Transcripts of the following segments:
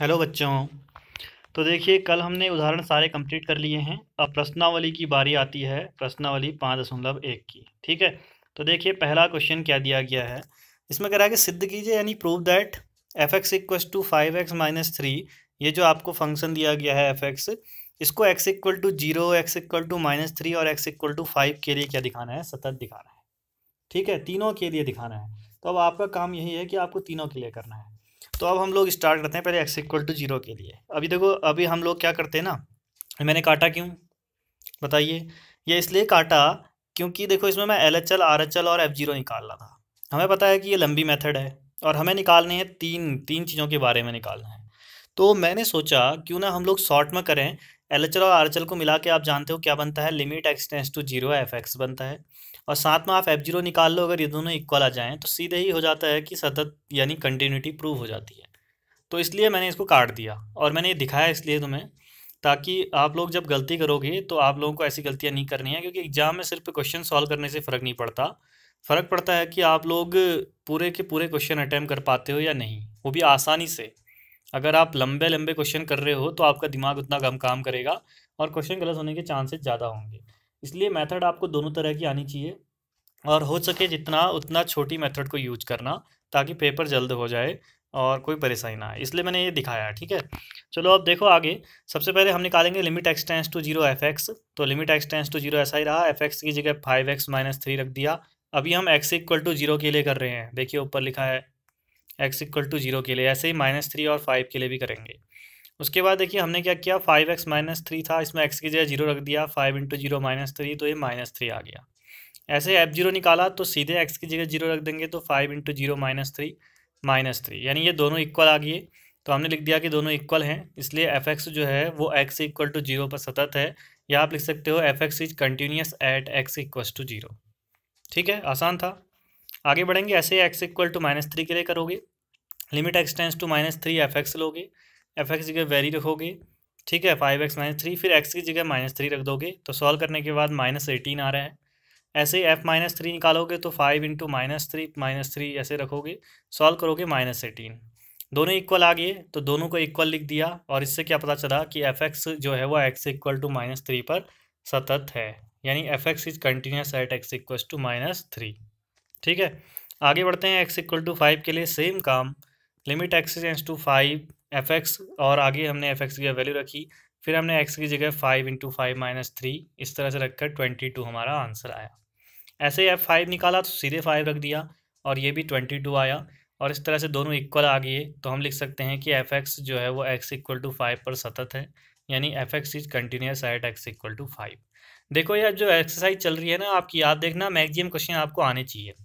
hello बच्चों तो देखिए कल हमने उदाहरण सारे कंप्लीट कर लिए हैं अब प्रश्नावली की बारी आती है प्रश्नावली पाँच दशमलव एक की ठीक है तो देखिए पहला क्वेश्चन क्या दिया गया है इसमें कह रहा है कि सिद्ध कीजिए यानी prove that f x equal to five x minus three ये जो आपको फंक्शन दिया गया है एफ एक्स इसको x equal to zero x equal to minus three और एक्स इक्वल टू फाइव के लिए क्या दिखाना है सतत दिखाना है ठीक है तीनों के लिए दिखाना है तो अब आपका काम यही है कि आपको तीनों के लिए करना है तो अब हम लोग स्टार्ट करते हैं पहले एक्स इक्वल टू जीरो के लिए अभी देखो अभी हम लोग क्या करते हैं ना मैंने काटा क्यों बताइए ये इसलिए काटा क्योंकि देखो इसमें मैं L H L R H L और एफ जीरो निकाल रहा था हमें पता है कि ये लंबी मेथड है और हमें निकालने हैं तीन तीन चीज़ों के बारे में निकालना है तो मैंने सोचा क्यों ना हम लोग शॉर्ट में करें एल एच एल और आर एच एल को मिला के आप जानते हो क्या बनता है limit x tends to zero F x बनता है और साथ में आप एफ जीरो निकाल लो अगर ये दोनों इक्वल आ जाएँ तो सीधे ही हो जाता है कि सतत यानी कंटिन्यूटी प्रूव हो जाती है तो इसलिए मैंने इसको काट दिया और मैंने ये दिखाया इसलिए तुम्हें ताकि आप लोग जब गलती करोगे तो आप लोगों को ऐसी गलतियाँ नहीं करनी है क्योंकि एग्जाम में सिर्फ क्वेश्चन सॉल्व करने से फ़र्क नहीं पड़ता फ़र्क पड़ता है कि आप लोग पूरे के पूरे क्वेश्चन अटैम्प कर पाते हो या नहीं वो भी आसानी से अगर आप लंबे लंबे क्वेश्चन कर रहे हो तो आपका दिमाग उतना कम काम करेगा और क्वेश्चन गलत होने के चांसेस ज़्यादा होंगे इसलिए मेथड आपको दोनों तरह की आनी चाहिए और हो सके जितना उतना छोटी मेथड को यूज करना ताकि पेपर जल्द हो जाए और कोई परेशानी ना आए इसलिए मैंने ये दिखाया ठीक है चलो अब देखो आगे सबसे पहले हम निकालेंगे limit x tends to zero F x तो limit x tends to zero ऐसा ही रहा एफ एक्स की जगह फाइव एक्स माइनस थ्री रख दिया अभी हम एक्स इक्वल टू जीरो के लिए कर रहे हैं देखिए ऊपर लिखा है एक्स इक्वल टू जीरो के लिए ऐसे ही माइनस थ्री और फाइव के लिए भी करेंगे उसके बाद देखिए हमने क्या किया फाइव एक्स माइनस थ्री था इसमें एक्स की जगह जीरो रख दिया five into zero minus three तो ये माइनस थ्री आ गया ऐसे एफ जीरो निकाला तो सीधे एक्स की जगह जीरो रख देंगे तो five into zero minus three minus three यानी ये दोनों इक्वल आ गए तो हमने लिख दिया कि दोनों इक्वल हैं इसलिए एफ एक्स जो है वो एक्स इक्वल टू जीरो पर सतत है या आप लिख सकते हो f x is continuous at x equal to zero ठीक है आसान था आगे बढ़ेंगे ऐसे ही x equal to minus three के लिए करोगे limit x tends to minus three f x लोगे एफ एक्स की जगह वेरी रखोगे ठीक है फाइव एक्स माइनस थ्री फिर एक्स की जगह माइनस थ्री रख दोगे तो सॉल्व करने के बाद माइनस एटीन आ रहा है ऐसे ही एफ माइनस थ्री निकालोगे तो five into minus three minus three ऐसे रखोगे सॉल्व करोगे माइनस एटीन दोनों इक्वल आ गए तो दोनों को इक्वल लिख दिया और इससे क्या पता चला कि एफ एक्स जो है वो x equal to minus three पर सतत है यानी F x is continuous at x equal to minus three ठीक है आगे बढ़ते हैं एक्स इक्वल टू फाइव के लिए सेम काम limit x tends to five f x और आगे हमने एफ एक्स की वैल्यू रखी फिर हमने एक्स की जगह five into five minus three इस तरह से रखकर ट्वेंटी टू हमारा आंसर आया ऐसे एफ फाइव निकाला तो सीधे फाइव रख दिया और ये भी ट्वेंटी टू आया और इस तरह से दोनों इक्वल आ गए तो हम लिख सकते हैं कि एफ एक्स जो है वो एक्स इक्वल टू फाइव पर सतत है यानी F x is continuous at x equal to five देखो यार जो एक्सरसाइज चल रही है ना आपकी याद देखना मैगजिम क्वेश्चन आपको आने चाहिए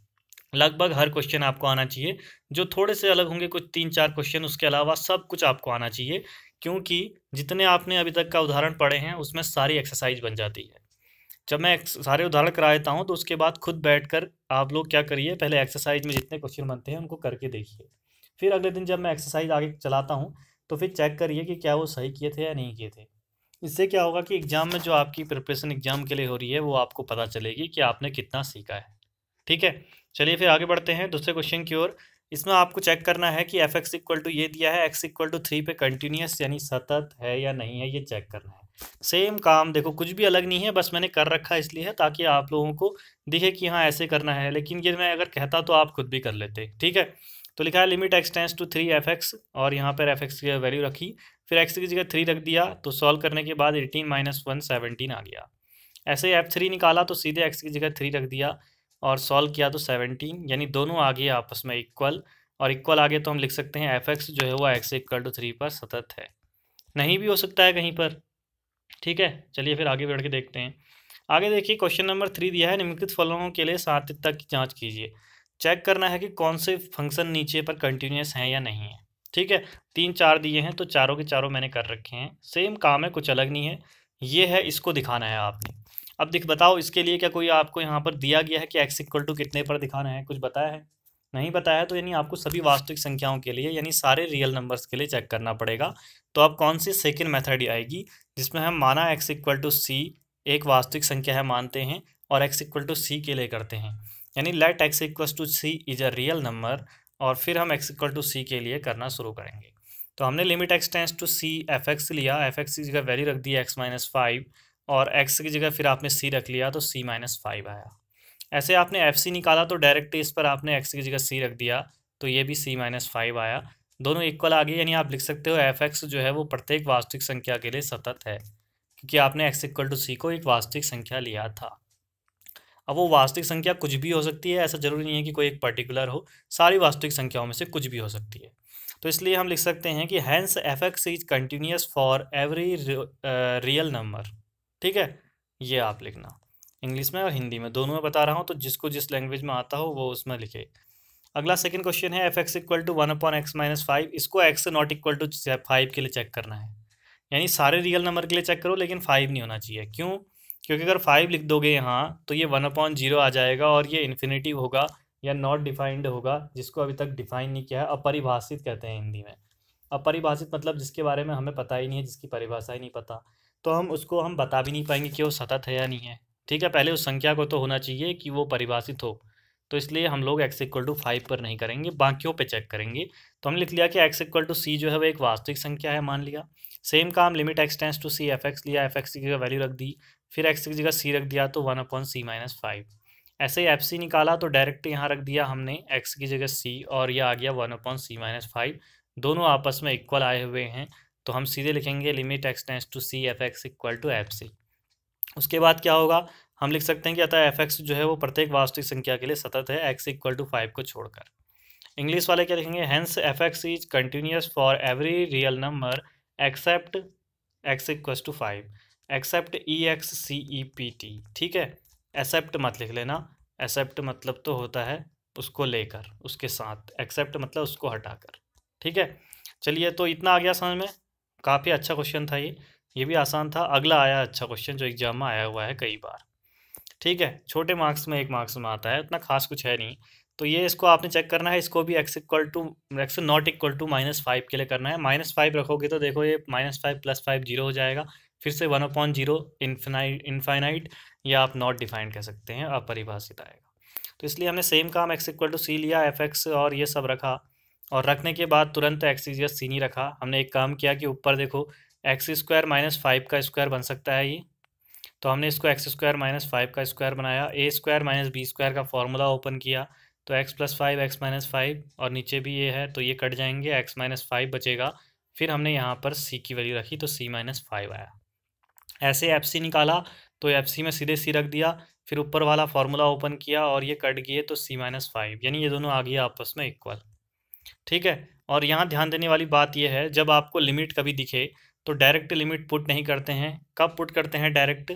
लगभग हर क्वेश्चन आपको आना चाहिए जो थोड़े से अलग होंगे कुछ तीन चार क्वेश्चन उसके अलावा सब कुछ आपको आना चाहिए क्योंकि जितने आपने अभी तक का उदाहरण पढ़े हैं उसमें सारी एक्सरसाइज बन जाती है जब मैं सारे उदाहरण करा देता हूँ तो उसके बाद खुद बैठकर आप लोग क्या करिए पहले एक्सरसाइज में जितने क्वेश्चन बनते हैं उनको करके देखिए फिर अगले दिन जब मैं एक्सरसाइज आगे चलाता हूँ तो फिर चेक करिए कि क्या वो सही किए थे या नहीं किए थे इससे क्या होगा कि एग्ज़ाम में जो आपकी प्रिपरेशन एग्ज़ाम के लिए हो रही है वो आपको पता चलेगी कि आपने कितना सीखा है ठीक है चलिए फिर आगे बढ़ते हैं दूसरे क्वेश्चन की ओर इसमें आपको चेक करना है कि एफ एक्स इक्वल टू ये दिया है एक्स इक्वल टू थ्री पे कंटिन्यूस यानी सतत है या नहीं है ये चेक करना है सेम काम देखो कुछ भी अलग नहीं है बस मैंने कर रखा इसलिए है ताकि आप लोगों को दिखे कि हाँ ऐसे करना है लेकिन ये मैं अगर कहता तो आप खुद भी कर लेते ठीक है तो लिखा है limit x tends to three f x और यहाँ पर एफ एक्स की वैल्यू रखी फिर एक्स की जगह थ्री रख दिया तो सॉल्व करने के बाद एटीन माइनस वन सेवनटीन आ गया ऐसे एफ थ्री निकाला तो सीधे एक्स की जगह थ्री रख दिया और सॉल्व किया तो सेवनटीन यानी दोनों आ गए आपस में इक्वल और इक्वल आगे तो हम लिख सकते हैं एफ एक्स जो है वो एक्स इक्वल टू थ्री पर सतत है नहीं भी हो सकता है कहीं पर ठीक है चलिए फिर आगे बढ़ के देखते हैं आगे देखिए क्वेश्चन नंबर थ्री दिया है निम्नलिखित फलों के लिए सात तक की जाँच कीजिए चेक करना है कि कौन से फंक्शन नीचे पर कंटिन्यूस हैं या नहीं है ठीक है तीन चार दिए हैं तो चारों के चारों मैंने कर रखे हैं सेम काम है कुछ अलग नहीं है ये है इसको दिखाना है आपने अब दिख बताओ इसके लिए क्या कोई आपको यहाँ पर दिया गया है कि एक्स इक्वल टू कितने पर दिखाना है कुछ बताया है नहीं बताया तो यानी आपको सभी वास्तविक संख्याओं के लिए यानी सारे रियल नंबर्स के लिए चेक करना पड़ेगा तो अब कौन सी सेकेंड मेथड आएगी जिसमें हम माना एक्स इक्वल टू सी एक वास्तविक संख्या है मानते हैं और एक्स इक्वल टू सी के लिए करते हैं यानी let x equal to c is a real number और फिर हम एक्स इक्वल टू सी के लिए करना शुरू करेंगे तो हमने limit x tends to c f x लिया एफ एक्स की जगह वैल्यू रख दी एक्स माइनस फाइव और एक्स की जगह फिर आपने सी रख लिया तो सी माइनस फाइव आया ऐसे आपने एफ सी निकाला तो डायरेक्ट इस पर आपने एक्स की जगह सी रख दिया तो ये भी सी माइनस फाइव आया दोनों इक्वल आ गए यानी आप लिख सकते हो एफ एक्स जो है वो प्रत्येक वास्तविक संख्या के लिए सतत है क्योंकि आपने एक्स इक्वल टू सी को एक वास्तविक संख्या लिया था अब वो वास्तविक संख्या कुछ भी हो सकती है ऐसा जरूरी नहीं है कि कोई एक पर्टिकुलर हो सारी वास्तविक संख्याओं में से कुछ भी हो सकती है तो इसलिए हम लिख सकते हैं कि hence F x is continuous for every real number ठीक है ये आप लिखना इंग्लिश में और हिंदी में दोनों में बता रहा हूँ तो जिसको जिस लैंग्वेज में आता हो वो उसमें लिखे अगला सेकंड क्वेश्चन है F x equal to one upon x minus five इसको x not equal to five के लिए चेक करना है यानी सारे रियल नंबर के लिए चेक करो लेकिन फाइव नहीं होना चाहिए क्यों क्योंकि अगर फाइव लिख दोगे यहाँ तो ये वन अपॉन जीरो आ जाएगा और ये इन्फिनेटिव होगा या नॉट डिफाइंड होगा जिसको अभी तक डिफाइन नहीं किया है अपरिभाषित कहते हैं हिंदी में अपरिभाषित मतलब जिसके बारे में हमें पता ही नहीं है जिसकी परिभाषा ही नहीं पता तो हम उसको हम बता भी नहीं पाएंगे कि वो सतत है या नहीं है ठीक है पहले उस संख्या को तो होना चाहिए कि वो परिभाषित हो तो इसलिए हम लोग एक्स इक्वल टू फाइव पर नहीं करेंगे बाकियों पे चेक करेंगे तो हम लिख लिया कि एक्स इक्वल टू सी जो है वो एक वास्तविक संख्या है मान लिया सेम काम limit x tends to c f x लिया एफ एक्स की जगह वैल्यू रख दी फिर एक्स की जगह सी रख दिया तो one upon c minus five ऐसे ही एफ सी निकाला तो डायरेक्ट यहाँ रख दिया हमने एक्स की जगह सी और यह आ गया one upon c minus five दोनों आपस में इक्वल आए हुए हैं तो हम सीधे लिखेंगे limit x tends to c f x equal to f c उसके बाद क्या होगा हम लिख सकते हैं कि अतः एफ एक्स जो है वो प्रत्येक वास्तविक संख्या के लिए सतत है एक्स इक्वल टू फाइव को छोड़कर इंग्लिश वाले क्या लिखेंगे hence F x is continuous for every real number except x equal to five except E X C E P T ठीक है एक्सेप्ट मत लिख लेना एक्सेप्ट मतलब तो होता है उसको लेकर उसके साथ एक्सेप्ट मतलब उसको हटाकर ठीक है चलिए तो इतना आ गया समझ में काफ़ी अच्छा क्वेश्चन था ये ये भी आसान था अगला आया अच्छा क्वेश्चन जो एग्जाम में आया हुआ है कई बार ठीक है छोटे मार्क्स में एक मार्क्स में आता है उतना खास कुछ है नहीं तो ये इसको आपने चेक करना है इसको भी x equal to x not equal to minus five के लिए करना है माइनस फाइव रखोगे तो देखो ये minus five plus five zero हो जाएगा फिर से one upon zero infinite infinite या आप नॉट डिफाइंड कर सकते हैं अपरिभाषित आएगा तो इसलिए हमने सेम काम एक्स इक्वल टू सी लिया एफ एक्स और ये सब रखा और रखने के बाद तुरंत एक्सिस या सीनी रखा हमने एक काम किया कि ऊपर देखो एक्स स्क्वायर माइनस फाइव का स्क्वायर बन सकता है ये तो हमने इसको एक्स स्क्वायर माइनस फाइव का स्क्वायर बनाया a square minus b square का फॉर्मूला ओपन किया तो x plus five x minus five और नीचे भी ये है तो ये कट जाएंगे एक्स माइनस फाइव बचेगा फिर हमने यहाँ पर सी की वैल्यू रखी तो सी माइनस फाइव आया ऐसे एफ सी निकाला तो एफ सी में सीधे सी रख दिया फिर ऊपर वाला फार्मूला ओपन किया और ये कट गए तो सी माइनस फाइव यानी ये दोनों आ गया आपस में इक्वल ठीक है और यहाँ ध्यान देने वाली बात यह है जब आपको लिमिट कभी दिखे तो डायरेक्ट लिमिट पुट नहीं करते हैं कब पुट करते हैं डायरेक्ट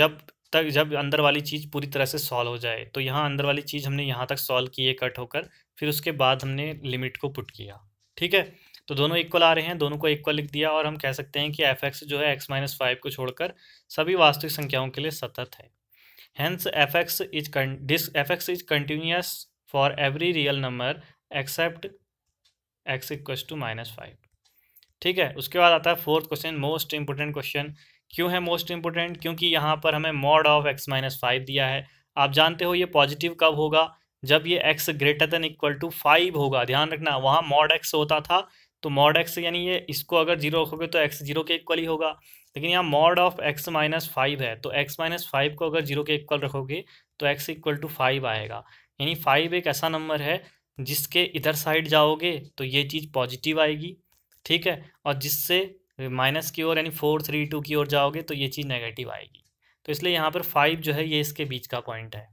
जब तक जब अंदर वाली चीज़ पूरी तरह से सॉल्व हो जाए तो यहाँ अंदर वाली चीज़ हमने यहाँ तक सॉल्व की है कट होकर फिर उसके बाद हमने लिमिट को पुट किया ठीक है तो दोनों इक्वल आ रहे हैं दोनों को इक्वल लिख दिया और हम कह सकते हैं कि एफ एक्स जो है एक्स माइनस फाइव को छोड़कर सभी वास्तविक संख्याओं के लिए सतत है hence F x is this f x is continuous for every real number except x equal to minus five ठीक है उसके बाद आता है fourth question most important question क्यों है मोस्ट इंपोर्टेंट क्योंकि यहाँ पर हमें mod of x minus five दिया है आप जानते हो ये पॉजिटिव कब होगा जब ये x greater than equal to five होगा ध्यान रखना वहाँ मॉड एक्स होता था तो मॉड एक्स यानी ये इसको अगर जीरो रखोगे तो एक्स जीरो के इक्वल ही होगा लेकिन यहाँ mod of x minus five है तो एक्स माइनस फाइव को अगर जीरो के इक्वल रखोगे तो एक्स इक्वल टू फाइव आएगा यानी फाइव एक ऐसा नंबर है जिसके इधर साइड जाओगे तो ये चीज़ पॉजिटिव आएगी ठीक है और जिससे माइनस की ओर यानी फोर थ्री टू की ओर जाओगे तो ये चीज़ नेगेटिव आएगी तो इसलिए यहाँ पर फाइव जो है ये इसके बीच का पॉइंट है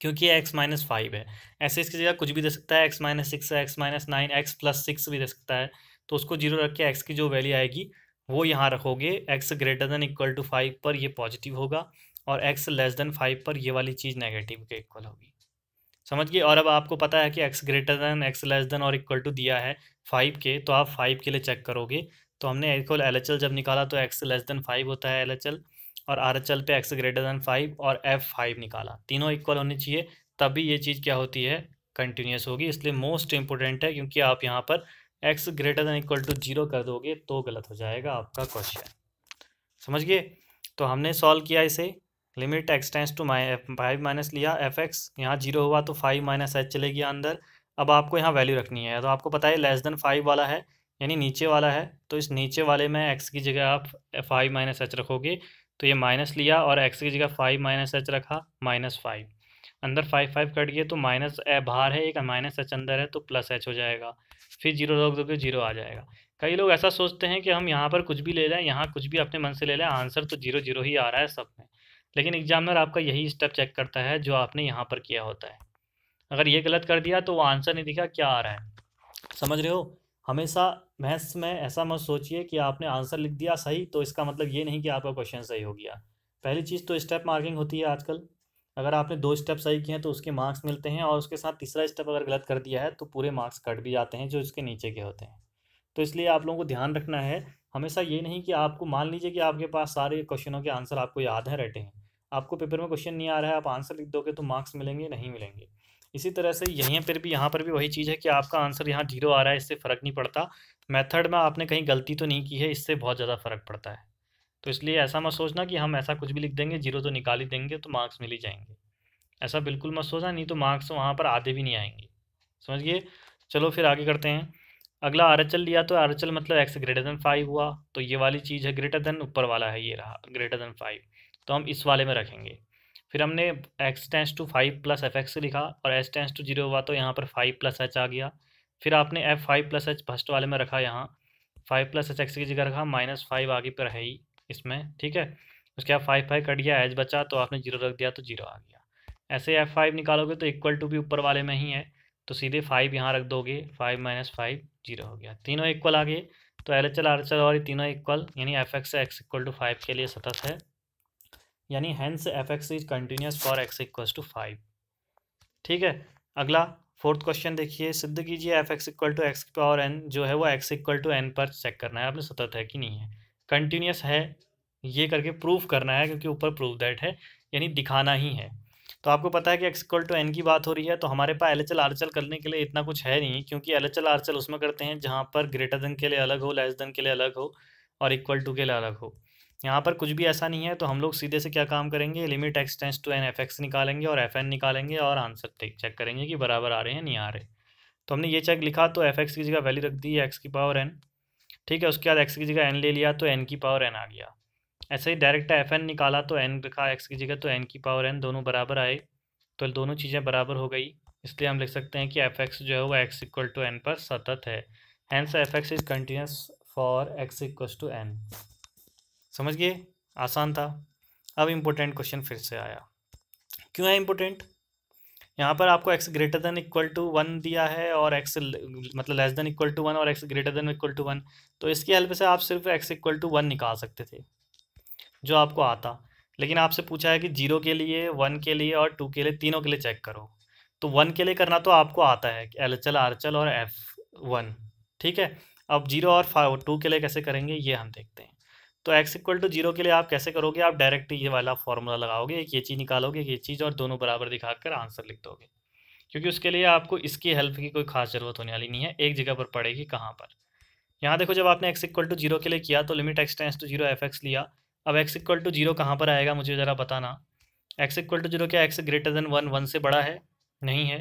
क्योंकि ये एक्स माइनस फाइव है ऐसे इसकी जगह कुछ भी दे सकता है x minus six x minus nine x plus six भी दे सकता है तो उसको जीरो रख के एक्स की जो वैल्यू आएगी वो यहाँ रखोगे x greater than equal to five पर ये पॉजिटिव होगा और एक्स लेस देन फाइव पर ये वाली चीज़ नेगेटिव के इक्वल होगी समझ गए और अब आपको पता है कि x greater than x less than और इक्वल टू दिया है फाइव के तो आप फाइव के लिए चेक करोगे तो हमने इक्वल एल जब निकाला तो एक्स लेस देन फाइव होता है एल और आर एच एल पे एक्स ग्रेटर देन फाइव और एफ फाइव निकाला तीनों इक्वल होने चाहिए तभी ये चीज़ क्या होती है कंटिन्यूस होगी इसलिए मोस्ट इंपॉर्टेंट है क्योंकि आप यहाँ पर x greater than equal to zero कर दोगे तो गलत हो जाएगा आपका क्वेश्चन समझ गए तो हमने सॉल्व किया इसे लिमिट एक्स टेंस टू माइ फाइव माइनस लिया एफ एक्स यहाँ जीरो हुआ तो फाइव माइनस एच चले गया अंदर अब आपको यहाँ वैल्यू रखनी है तो आपको पता है लेस देन फाइव वाला है यानी नीचे वाला है तो इस नीचे वाले में एक्स की जगह आप फाइव माइनस एच रखोगे तो ये माइनस लिया और एक्स की जगह फाइव माइनस एच रखा माइनस फाइव अंदर फाइव फाइव कट गए तो माइनस ए बाहर है एक माइनस एच अंदर है तो प्लस एच हो जाएगा फिर जीरो रोक दोगे जीरो आ जाएगा कई लोग ऐसा सोचते हैं कि हम यहाँ पर कुछ भी ले लें यहाँ कुछ भी अपने मन से ले लें आंसर तो जीरो जीरो ही आ रहा है सब में लेकिन एग्जामिनर आपका यही स्टेप चेक करता है जो आपने यहाँ पर किया होता है अगर ये गलत कर दिया तो वो आंसर नहीं दिखा क्या आ रहा है समझ रहे हो हमेशा मैथ्स में ऐसा मत सोचिए कि आपने आंसर लिख दिया सही तो इसका मतलब ये नहीं कि आपका क्वेश्चन सही हो गया पहली चीज़ तो स्टेप मार्किंग होती है आजकल अगर आपने दो स्टेप सही किए हैं तो उसके मार्क्स मिलते हैं और उसके साथ तीसरा स्टेप अगर गलत कर दिया है तो पूरे मार्क्स कट भी जाते हैं जो इसके नीचे के होते हैं तो इसलिए आप लोगों को ध्यान रखना है हमेशा ये नहीं कि आपको मान लीजिए कि आपके पास सारे क्वेश्चनों के आंसर आपको याद है रटे हैं आपको पेपर में क्वेश्चन नहीं आ रहा है आप आंसर लिख दोगे तो मार्क्स मिलेंगे नहीं मिलेंगे इसी तरह से यहीं पर भी यहाँ पर भी वही चीज़ है कि आपका आंसर यहाँ जीरो आ रहा है इससे फ़र्क नहीं पड़ता मेथड में आपने कहीं गलती तो नहीं की है इससे बहुत ज़्यादा फ़र्क पड़ता है तो इसलिए ऐसा मत सोचना कि हम ऐसा कुछ भी लिख देंगे जीरो तो निकाल ही देंगे तो मार्क्स मिल ही जाएंगे ऐसा बिल्कुल मत सोचना नहीं तो मार्क्स वहाँ पर आधे भी नहीं आएंगे समझिए चलो फिर आगे करते हैं अगला आर एच एल लिया तो आर एच एल मतलब एक्स ग्रेटर देन फाइव हुआ तो ये वाली चीज़ है ग्रेटर देन ऊपर वाला है ये रहा ग्रेटर देन फाइव तो हम इस वाले में रखेंगे फिर हमने x tends to five plus F x लिखा और s टेंस टू जीरो हुआ तो यहाँ पर फाइव प्लस एच आ गया फिर आपने f five plus h first वाले में रखा यहाँ फाइव प्लस एच एक्स की जगह रखा माइनस फाइव आगे पर है ही इसमें ठीक है उसके बाद फाइव फाइव कट गया एच बचा तो आपने जीरो रख दिया तो जीरो आ गया ऐसे एफ फाइव निकालोगे तो इक्वल टू भी ऊपर वाले में ही है तो सीधे फाइव यहाँ रख दोगे फाइव माइनस फाइव जीरो हो गया तीनों इक्वल आ गए तो L H L R H L और तीनों इक्वल यानी F x x equal to five के लिए सतत है यानी hence F x is continuous for x equal to five ठीक है अगला फोर्थ क्वेश्चन देखिए सिद्ध कीजिए f x equal to x power n जो है वो एक्स इक्वल टू एन पर चेक करना है आपने सतत है कि नहीं है कंटिन्यूस है ये करके प्रूफ करना है क्योंकि ऊपर प्रूफ दैट है यानी दिखाना ही है तो आपको पता है कि एक्स इक्वल टू एन की बात हो रही है तो हमारे पास L H L R H L करने के लिए इतना कुछ है नहीं क्योंकि L H L R H L उसमें करते हैं जहाँ पर ग्रेटर देन के लिए अलग हो लेस देन के लिए अलग हो और इक्वल टू के लिए अलग हो यहाँ पर कुछ भी ऐसा नहीं है तो हम लोग सीधे से क्या काम करेंगे limit x tends to n f x निकालेंगे और एफ एन निकालेंगे और आंसर चेक करेंगे कि बराबर आ रहे हैं नहीं आ रहे तो हमने ये चेक लिखा तो एफ एक्स की जगह वैल्यू रख दी एक्स की पावर एन ठीक है उसके बाद एक्स की जगह एन ले लिया तो एन की पावर एन आ गया ऐसे ही डायरेक्ट एफ एन निकाला तो एन रखा एक्स की जगह तो एन की पावर एन दोनों बराबर आए तो दोनों चीज़ें बराबर हो गई इसलिए हम लिख सकते हैं कि एफ एक्स जो है वो एक्स इक्वल टू एन पर सतत है hence F x is continuous for x equal to n समझ गए आसान था अब इम्पोर्टेंट क्वेश्चन फिर से आया क्यों है इम्पोर्टेंट यहाँ पर आपको x greater than equal to one दिया है और एक्स मतलब less than equal to one और x greater than equal to one तो इसकी हेल्प से आप सिर्फ एक्स इक्वल टू वन निकाल सकते थे जो आपको आता लेकिन आपसे पूछा है कि जीरो के लिए वन के लिए और टू के लिए तीनों के लिए चेक करो तो वन के लिए करना तो आपको आता है L H L R H L और एफ वन ठीक है अब जीरो और टू के लिए कैसे करेंगे ये हम देखते हैं तो एक्स इक्वल टू जीरो के लिए आप कैसे करोगे आप डायरेक्ट ये वाला फॉर्मूला लगाओगे एक ये चीज़ निकालोगे ये चीज़ और दोनों बराबर दिखाकर आंसर लिख दोगे क्योंकि उसके लिए आपको इसकी हेल्प की कोई खास ज़रूरत होने वाली नहीं है एक जगह पर पड़ेगी कहाँ पर यहाँ देखो जब आपने एक्स इक्वल टू जीरो के लिए किया तो limit x tends to zero F x लिया अब एक्स इक्वल टू जीरो कहाँ पर आएगा मुझे ज़रा बताना एक्स इक्वल टू जीरो क्या x greater than one one से बड़ा है नहीं है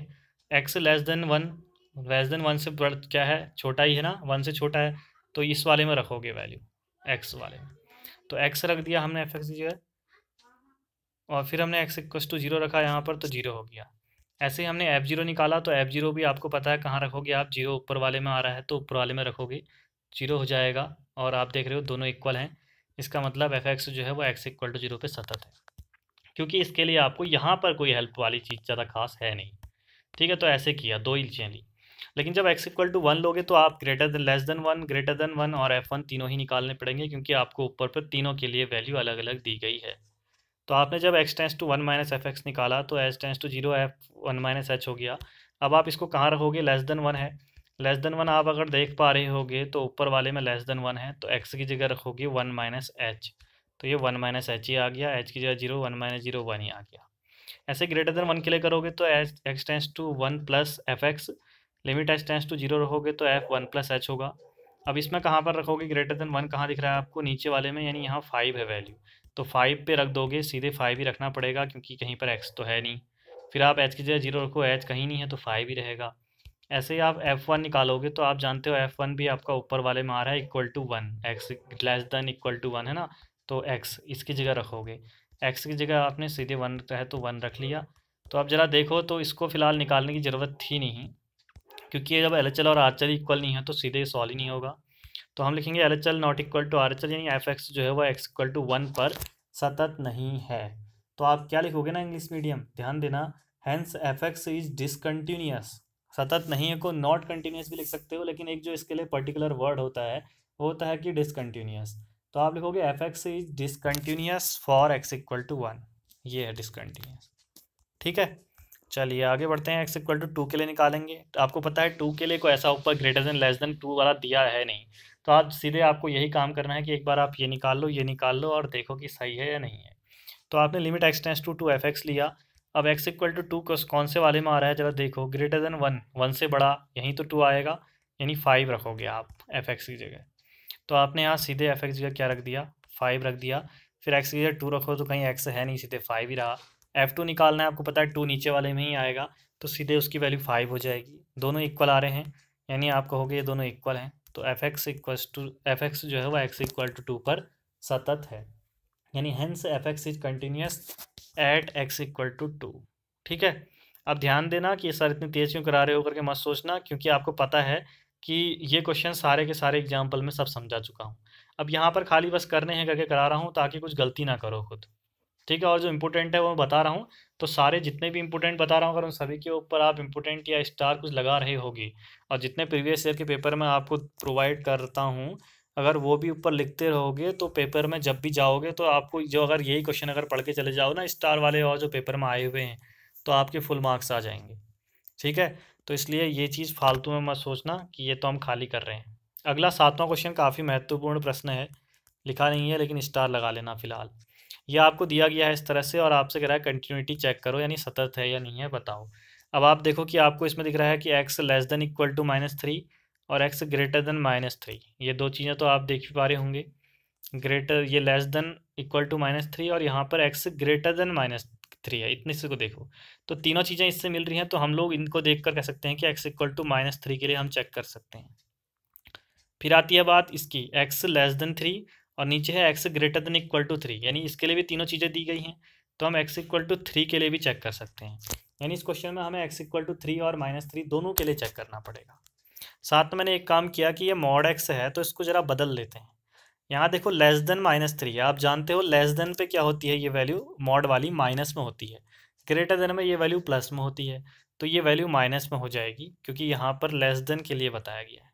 x less than one less than one से क्या है छोटा ही है ना वन से छोटा है तो इस वाले में रखोगे वैल्यू एक्स वाले में तो एक्स रख दिया हमने एफ एक्स जीरो और फिर हमने एक्स इक्वल टू जीरो रखा यहाँ पर तो जीरो हो गया ऐसे ही हमने एफ जीरो निकाला तो एफ जीरो भी आपको पता है कहाँ रखोगे आप जीरो ऊपर वाले में आ रहा है तो ऊपर वाले में रखोगे जीरो हो जाएगा और आप देख रहे हो दोनों इक्वल हैं इसका मतलब एफ एक्स जो है वो एक्स इक्वल टू जीरो पर सतत है क्योंकि इसके लिए आपको यहाँ पर कोई हेल्प वाली चीज़ ज़्यादा खास है नहीं ठीक है तो ऐसे किया दो इल्चियाँ ली लेकिन जब एक्स इक्वल टू वन लोगे तो आप greater than less than one greater than one और एफ वन तीनों ही निकालने पड़ेंगे क्योंकि आपको ऊपर पर तीनों के लिए वैल्यू अलग अलग दी गई है तो आपने जब x tends to one minus F x निकाला तो h tends to zero f one minus h हो गया अब आप इसको कहाँ रखोगे लेस देन वन है लेस देन वन आप अगर देख पा रहे होगे तो ऊपर वाले में लेस देन वन है तो एक्स की जगह रखोगे वन माइनस एच तो ये वन माइनस एच ही आ गया एच की जगह zero one minus zero one ही आ गया ऐसे ग्रेटर देन वन के लिए करोगे तो h x tends to one plus F x limit h tends to zero रखोगे तो एफ वन प्लस एच होगा अब इसमें कहाँ पर रखोगे ग्रेटर देन वन कहाँ दिख रहा है आपको नीचे वाले में यानी यहाँ फाइव है वैल्यू तो फाइव पे रख दोगे सीधे फाइव ही रखना पड़ेगा क्योंकि कहीं पर एक्स तो है नहीं फिर आप एच की जगह जीरो रखो एच कहीं नहीं है तो फाइव ही रहेगा ऐसे ही आप एफ़ वन निकालोगे तो आप जानते हो एफ़ वन भी आपका ऊपर वाले में आ रहा है equal to one x less than equal to one है ना तो एक्स इसकी जगह रखोगे एक्स की जगह आपने सीधे वन है तो वन रख लिया तो आप ज़रा देखो तो इसको फ़िलहाल निकालने की ज़रूरत थी नहीं क्योंकि ये जब एल एच एल और आर एच एल इक्वल नहीं है तो सीधे सॉल्व ही नहीं होगा तो हम लिखेंगे L H L not equal to R H L यानी एफ एक्स जो है वो एक्स इक्वल टू वन पर सतत नहीं है तो आप क्या लिखोगे ना इंग्लिश मीडियम ध्यान देना hence F x is discontinuous सतत नहीं है को नॉट कंटिन्यूस भी लिख सकते हो लेकिन एक जो इसके लिए पर्टिकुलर वर्ड होता है वो होता है कि डिसकंटिन्यूस तो आप लिखोगे f x is discontinuous for x equal to one ये है डिसकंटिन्यूस ठीक है चलिए आगे बढ़ते हैं एक्स इक्वल टू टू के लिए निकालेंगे तो आपको पता है टू के लिए कोई ऐसा ऊपर greater than less than two वाला दिया है नहीं तो आप सीधे आपको यही काम करना है कि एक बार आप ये निकाल लो ये निकाल लो और देखो कि सही है या नहीं है तो आपने limit x tends to two f x लिया अब एक्स इक्वल टू टू कौन से वाले में आ रहा है जरा देखो ग्रेटर देन वन वन से बड़ा यहीं तो टू आएगा यानी फाइव रखोगे आप एफ एक्स की जगह तो आपने यहाँ सीधे एफ एक्स की जगह क्या रख दिया फाइव रख दिया फिर एक्स की जगह टू रखो तो कहीं एक्स है नहीं सीधे फाइव ही रहा एफ़ टू निकालना है आपको पता है टू नीचे वाले में ही आएगा तो सीधे उसकी वैल्यू फाइव हो जाएगी दोनों इक्वल आ रहे हैं यानी आप कहोगे ये दोनों इक्वल हैं तो F x equal to f x जो है वह एक्स इक्वल टू टू पर सतत है यानी hence f x is continuous at x equal to two ठीक है अब ध्यान देना कि सर इतनी तेज़ क्यों करा रहे हो करके मत सोचना क्योंकि आपको पता है कि ये क्वेश्चन सारे के सारे एग्जाम्पल में सब समझा चुका हूँ अब यहाँ पर खाली बस करने हैं करके करा रहा हूँ ताकि कुछ गलती ना करो खुद ठीक है और जो इम्पोर्टेंट है वो मैं बता रहा हूँ तो सारे जितने भी इम्पोर्टेंट बता रहा हूँ अगर उन सभी के ऊपर आप इम्पोर्टेंट या स्टार कुछ लगा रहे होगी और जितने प्रीवियस ईयर के पेपर में आपको प्रोवाइड करता हूँ अगर वो भी ऊपर लिखते रहोगे तो पेपर में जब भी जाओगे तो आपको जो अगर यही क्वेश्चन अगर पढ़ के चले जाओ ना स्टार वाले और जो पेपर में आए हुए हैं तो आपके फुल मार्क्स आ जाएंगे ठीक है तो इसलिए ये चीज़ फालतू में मत सोचना कि ये तो हम खाली कर रहे हैं अगला सातवां क्वेश्चन काफ़ी महत्वपूर्ण प्रश्न है लिखा नहीं है लेकिन स्टार लगा लेना फ़िलहाल ये आपको दिया गया है इस तरह से और आपसे कह रहा है कंटिन्यूटी चेक करो यानी सतत है या नहीं है बताओ अब आप देखो कि आपको इसमें दिख रहा है कि x less than equal to minus three और x greater than minus three ये दो चीज़ें तो आप देख पा रहे होंगे ग्रेटर ये less than equal to minus three और यहाँ पर x greater than minus three है इतने को तो देखो तो तीनों चीज़ें इससे मिल रही हैं तो हम लोग इनको देख कर कह सकते हैं कि x equal to minus three के लिए हम चेक कर सकते हैं फिर आती है बात इसकी एक्स लेस देन थ्री और नीचे है x greater than equal to three यानी इसके लिए भी तीनों चीज़ें दी गई हैं तो हम एक्स इक्वल टू थ्री के लिए भी चेक कर सकते हैं यानी इस क्वेश्चन में हमें एक्स इक्वल टू थ्री और माइनस थ्री दोनों के लिए चेक करना पड़ेगा साथ में मैंने एक काम किया कि ये मॉड एक्स है तो इसको ज़रा बदल लेते हैं यहाँ देखो लेस देन माइनस थ्री है आप जानते हो लेस देन पे क्या होती है ये वैल्यू मॉड वाली माइनस में होती है ग्रेटर देन में ये वैल्यू प्लस में होती है तो ये वैल्यू माइनस में हो जाएगी क्योंकि यहाँ पर लेस देन के लिए बताया गया है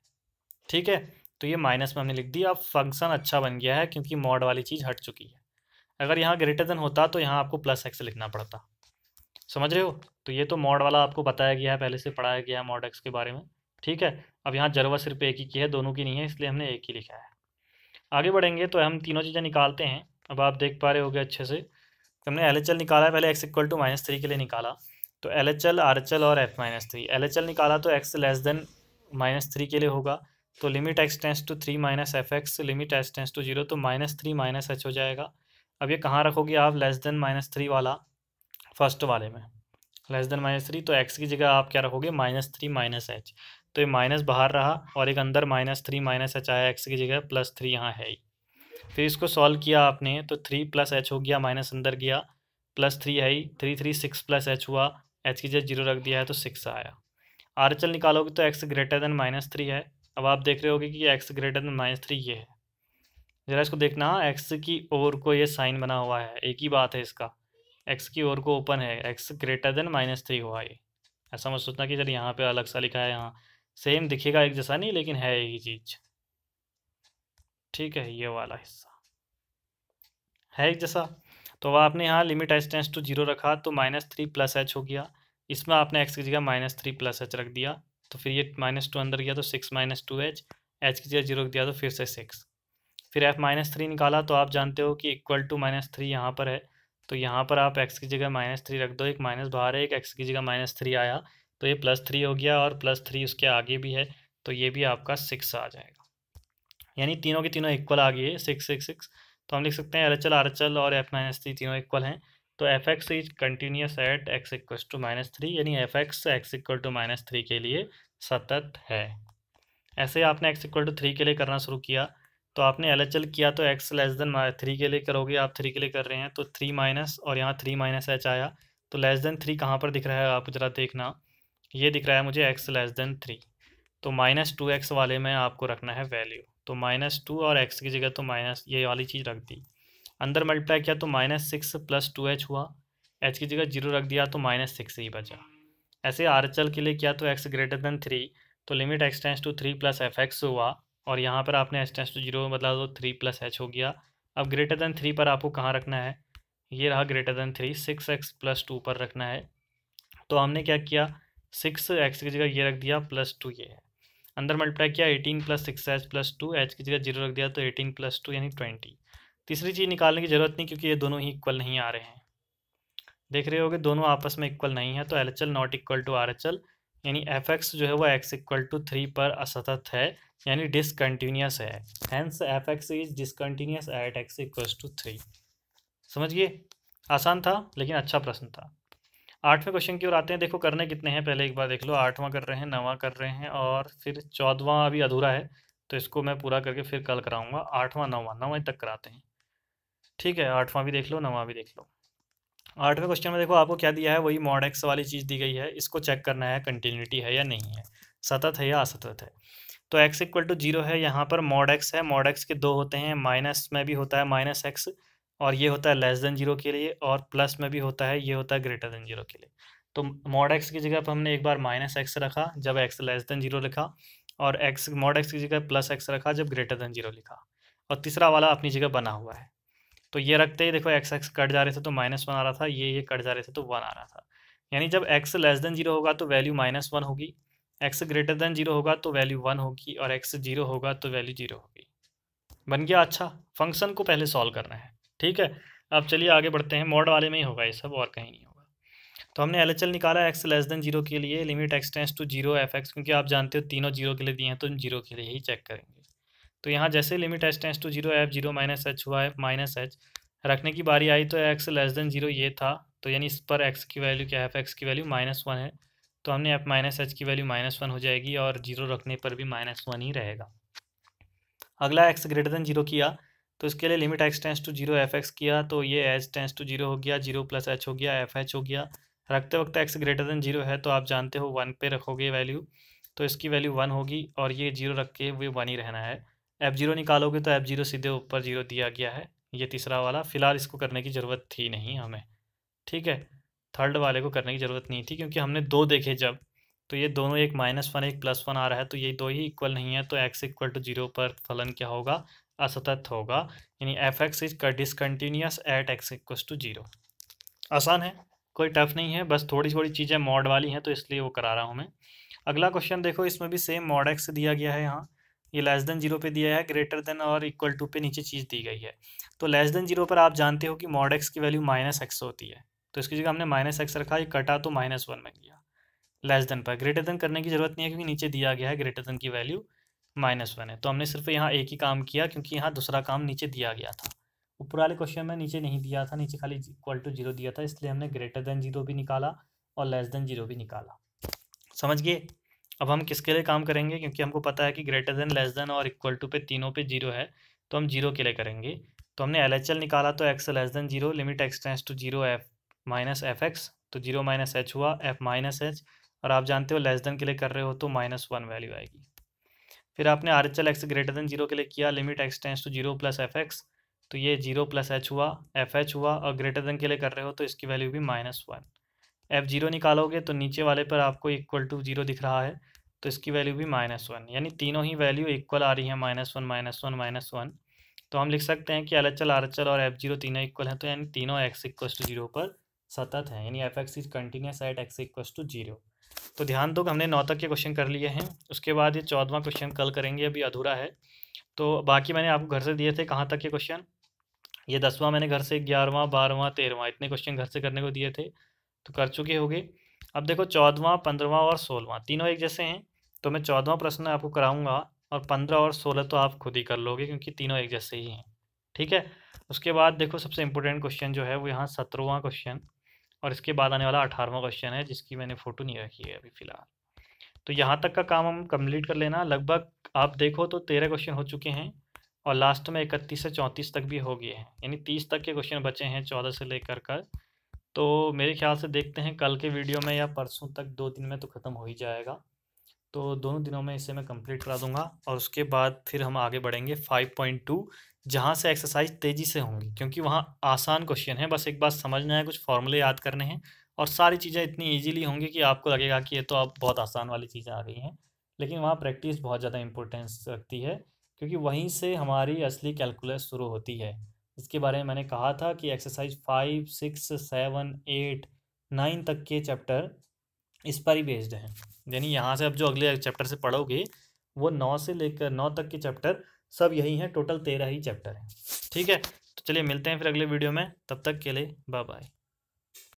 ठीक है तो ये माइनस में हमने लिख दी अब फंक्शन अच्छा बन गया है क्योंकि मॉड वाली चीज़ हट चुकी है अगर यहाँ ग्रेटर देन होता तो यहाँ आपको प्लस एक्स लिखना पड़ता समझ रहे हो तो ये तो मॉड वाला आपको बताया गया है पहले से पढ़ाया गया है मॉड एक्स के बारे में ठीक है अब यहाँ जरवा सिर्फ एक ही की है दोनों की नहीं है इसलिए हमने एक ही लिखा है आगे बढ़ेंगे तो हम तीनों चीज़ें निकालते हैं अब आप देख पा रहे हो अच्छे से तो हमने एल एच एल निकाला पहले x equal to minus three के लिए निकाला तो L H L R H L और F minus three L H L निकाला तो x less than minus three के लिए होगा तो limit x tends to three minus F x limit x tends to zero तो माइनस थ्री माइनस एच हो जाएगा अब ये कहाँ रखोगे आप लेस देन माइनस थ्री वाला फर्स्ट वाले में लेस देन माइनस थ्री तो एक्स की जगह आप क्या रखोगे माइनस थ्री माइनस एच तो ये माइनस बाहर रहा और एक अंदर माइनस थ्री माइनस एच आया एक्स की जगह प्लस थ्री यहाँ है ही फिर इसको सॉल्व किया आपने तो थ्री प्लस एच हो गया माइनस अंदर गया प्लस थ्री है ही three three six plus H हुआ एच की जगह जीरो रख दिया है तो सिक्स आया आर एच एल निकालोगे तो x greater than minus three है अब आप देख रहे होगे कि x greater than minus three ये है ज़रा इसको देखना एक्स की ओर को ये साइन बना हुआ है एक ही बात है इसका एक्स की ओर को ओपन है x greater than minus three हुआ ये ऐसा मैं सोचना कि चल यहाँ पे अलग सा लिखा है यहाँ सेम दिखेगा एक जैसा नहीं लेकिन है यही चीज ठीक है ये वाला हिस्सा है एक जैसा तो वह आपने यहाँ limit h tends to zero रखा तो माइनस थ्री प्लस एच हो गया इसमें आपने एक्स की जगह माइनस थ्री प्लस एच रख दिया तो फिर ये माइनस टू अंदर गया तो six minus two h h की जगह जीरो रख दिया तो फिर से सिक्स फिर एफ माइनस थ्री निकाला तो आप जानते हो कि इक्वल टू माइनस थ्री यहाँ पर है तो यहाँ पर आप एक्स की जगह माइनस थ्री रख दो एक माइनस बाहर है एक एक्स की जगह माइनस थ्री आया तो ये प्लस थ्री हो गया और प्लस थ्री उसके आगे भी है तो ये भी आपका सिक्स आ जाएगा यानी तीनों के तीनों इक्वल आ गए सिक्स सिक्स सिक्स तो हम लिख सकते हैं L H L R H L और एफ माइनस थ्री तीनों इक्वल हैं तो F x is continuous at x equal to minus three यानी F x x equal to minus three के लिए सतत है ऐसे ही आपने एक्स इक्वल टू थ्री के लिए करना शुरू किया तो आपने एल एच एल किया तो एक्स लेस देन थ्री के लिए करोगे आप थ्री के लिए कर रहे हैं तो थ्री माइनस और यहाँ थ्री माइनस एच आया तो लेस देन थ्री कहाँ पर दिख रहा है आप ज़रा देखना ये दिख रहा है मुझे एक्स लेस देन थ्री तो माइनस टू एक्स वाले में आपको रखना है वैल्यू तो माइनस टू और एक्स की जगह तो माइनस ये वाली चीज़ रख दी अंदर मल्टीप्लाई किया तो minus six plus two H हुआ एच की जगह जीरो रख दिया तो माइनस सिक्स ही बचा ऐसे आर एच एल के लिए किया तो एक्स ग्रेटर देन थ्री तो limit x tends to three plus F X हुआ और यहाँ पर आपने एक्स टेंस टू जीरो बदला तो थ्री प्लस एच हो गया अब ग्रेटर देन थ्री पर आपको कहाँ रखना है ये रहा greater than three six X plus two पर रखना है तो हमने क्या किया सिक्स एक्स की जगह ये रख दिया प्लस टू ये है अंदर मल्टीप्लाई किया eighteen plus six H plus two H की जगह जीरो रख दिया तो एटीन प्लस टू यानी ट्वेंटी तीसरी चीज़ निकालने की ज़रूरत नहीं क्योंकि ये दोनों ही इक्वल नहीं आ रहे हैं देख रहे हो कि दोनों आपस में इक्वल नहीं है तो L H L not equal to R H L यानी एफ एक्स जो है वो एक्स इक्वल टू थ्री पर असतत है यानी डिसकंटिन्यूस है hence F x is discontinuous at x equal to three समझिए आसान था लेकिन अच्छा प्रश्न था आठवें क्वेश्चन की ओर आते हैं देखो करने कितने हैं पहले एक बार देख लो आठवां कर रहे हैं नवा कर रहे हैं और फिर चौदवा अभी अधूरा है तो इसको मैं पूरा करके फिर कल कराऊंगा आठवां नवा नवा तक कराते हैं ठीक है आठवां भी देख लो नवा भी देख लो आठवें क्वेश्चन में देखो आपको क्या दिया है वही मॉड एक्स वाली चीज़ दी गई है इसको चेक करना है कंटिन्यूटी है या नहीं है सतत है या असतत है तो एक्स इक्वल टू जीरो है यहाँ पर मॉड एक्स है मॉड एक्स के दो होते हैं माइनस में भी होता है माइनस एक्स और ये होता है लेस देन जीरो के लिए और प्लस में भी होता है ये होता है ग्रेटर देन जीरो के लिए तो मॉड एक्स की जगह पर हमने एक बार माइनस एक्स रखा जब एक्स लेस देन जीरो लिखा और एक्स मॉड एक्स की जगह प्लस एक्स रखा जब ग्रेटर देन जीरो लिखा और तीसरा वाला अपनी जगह बना हुआ है तो ये रखते ही देखो एक्स एक्स कट जा रहे थे तो माइनस वन आ रहा था ये ये कट जा रहे थे तो वन आ रहा था यानी जब एक्स लेस देन जीरो होगा तो वैल्यू माइनस वन होगी एक्स ग्रेटर देन जीरो होगा तो वैल्यू वन होगी और एक्स जीरो होगा तो वैल्यू जीरो होगी बन गया अच्छा फंक्शन को पहले सॉल्व करना है ठीक है अब चलिए आगे बढ़ते हैं मॉड वाले में ही होगा ये सब और कहीं नहीं होगा तो हमने एल निकाला एक्स लेस देन जीरो के लिए limit x tends to zero F X क्योंकि आप जानते हो तीनों जीरो के लिए दिए हैं तो जीरो के लिए ही चेक करेंगे तो यहाँ जैसे limit X tends tends to zero F zero minus H हुआ है माइनस एच रखने की बारी आई तो एक्स लेस देन जीरो ये था तो यानी इस पर एक्स की वैल्यू क्या है एफ एक्स की वैल्यू माइनस वन है तो हमने एफ माइनस एच की वैल्यू माइनस वन हो जाएगी और जीरो रखने पर भी माइनस वन ही रहेगा अगला एक्स ग्रेटर देन जीरो किया तो इसके लिए limit x tends to zero F X किया तो ये एच टेंस टू जीरो हो गया जीरो प्लस एच हो गया एफ एच हो गया रखते वक्त एक्स ग्रेटर देन जीरो है तो आप जानते हो वन पे रखोगे वैल्यू तो इसकी वैल्यू वन होगी और ये जीरो रख के वे वन ही रहना है एफ जीरो निकालोगे तो एफ जीरो सीधे ऊपर जीरो दिया गया है ये तीसरा वाला फ़िलहाल इसको करने की ज़रूरत थी नहीं हमें ठीक है थर्ड वाले को करने की ज़रूरत नहीं थी क्योंकि हमने दो देखे जब तो ये दोनों एक माइनस वन एक प्लस वन आ रहा है तो ये दो ही इक्वल नहीं है तो एक्स इक्वल टू जीरो पर फलन क्या होगा असतत होगा यानी F x is discontinuous at x equal to zero आसान है कोई टफ नहीं है बस थोड़ी थोड़ी चीज़ें मॉड वाली हैं तो इसलिए वो करा रहा हूँ मैं अगला क्वेश्चन देखो इसमें भी सेम मॉड एक्स दिया गया है यहाँ ये लेस देन जीरो पे दिया है ग्रेटर देन और इक्वल टू पे नीचे चीज़ दी गई है तो लेस देन जीरो पर आप जानते हो कि मॉड एक्स की वैल्यू माइनस एक्स होती है तो इसकी जगह हमने माइनस एक्स रखा ये कटा तो माइनस वन में गया लेस देन पर ग्रेटर देन करने की जरूरत नहीं है क्योंकि नीचे दिया गया है ग्रेटर देन की वैल्यू माइनस वन है तो हमने सिर्फ यहाँ एक ही काम किया क्योंकि यहाँ दूसरा काम नीचे दिया गया था ऊपर वाले क्वेश्चन में नीचे नहीं दिया था नीचे खाली इक्वल टू जीरो दिया था इसलिए हमने ग्रेटर देन जीरो भी निकाला और लेस देन जीरो भी निकाला समझ गए अब हम किसके लिए काम करेंगे क्योंकि हमको पता है कि ग्रेटर देन लेस देन और इक्वल टू पे तीनों पे जीरो है तो हम जीरो के लिए करेंगे तो हमने एल एच एल निकाला तो x less than zero limit x tends to zero F minus F x तो जीरो माइनस एच हुआ एफ माइनस एच और आप जानते हो लेस देन के लिए कर रहे हो तो माइनस वन वैल्यू आएगी फिर आपने R H L X greater than zero के लिए किया limit x tends to zero plus F x तो ये जीरो प्लस एच हुआ एफ एच हुआ और ग्रेटर देन के लिए कर रहे हो तो इसकी वैल्यू भी माइनस वन एफ जीरो निकालोगे तो नीचे वाले पर आपको इक्वल टू जीरो दिख रहा है तो इसकी वैल्यू भी माइनस वन यानी तीनों ही वैल्यू इक्वल आ रही है minus one minus one minus one तो हम लिख सकते हैं कि L H L R H L और एफ जीरो तीनों इक्वल हैं तो यानी तीनों एक्स इक्वल टू जीरो पर सतत है यानी F x is continuous at x equal to zero तो ध्यान दो हमने नौ तक के क्वेश्चन कर लिए हैं उसके बाद ये चौदवा क्वेश्चन कल करेंगे अभी अधूरा है तो बाकी मैंने आपको घर से दिए थे कहाँ तक के क्वेश्चन ये दसवां मैंने घर से ग्यारहवा बारहवां तेरहवा इतने क्वेश्चन घर से करने को दिए थे तो कर चुके होंगे अब देखो चौदवा पंद्रवा और सोलवा तीनों एक जैसे हैं तो मैं चौदवा प्रश्न आपको कराऊंगा और पंद्रह और सोलह तो आप खुद ही कर लोगे क्योंकि तीनों एक जैसे ही हैं ठीक है उसके बाद देखो सबसे इम्पोर्टेंट क्वेश्चन जो है वो यहाँ सत्रहवा क्वेश्चन और इसके बाद आने वाला अठारहवा क्वेश्चन है जिसकी मैंने फ़ोटो नहीं रखी है अभी फ़िलहाल तो यहाँ तक का काम हम कंप्लीट कर लेना लगभग आप देखो तो तेरह क्वेश्चन हो चुके हैं और लास्ट में इकतीस से चौंतीस तक भी हो गए हैं यानी तीस तक के क्वेश्चन बचे हैं चौदह से लेकर कर तो मेरे ख्याल से देखते हैं कल के वीडियो में या परसों तक दो दिन में तो ख़त्म हो ही जाएगा तो दोनों दिनों में इसे मैं कंप्लीट करा दूंगा और उसके बाद फिर हम आगे बढ़ेंगे फाइव पॉइंट टू जहाँ से एक्सरसाइज तेज़ी से होंगी क्योंकि वहाँ आसान क्वेश्चन है बस एक बार समझना है कुछ फॉर्मूले याद करने हैं और सारी चीज़ें इतनी ईजिली होंगी कि आपको लगेगा कि ये तो अब बहुत आसान वाली चीज़ें आ गई हैं लेकिन वहाँ प्रैक्टिस बहुत ज़्यादा इंपॉर्टेंस रखती है क्योंकि वहीं से हमारी असली कैलकुलस शुरू होती है इसके बारे में मैंने कहा था कि exercise five six seven eight nine तक के चैप्टर इस पर ही बेस्ड हैं यानी यहाँ से अब जो अगले चैप्टर से पढ़ोगे वो नौ से लेकर नौ तक के चैप्टर सब यही हैं टोटल तेरह ही चैप्टर हैं ठीक है तो चलिए मिलते हैं फिर अगले वीडियो में तब तक के लिए बाय बाय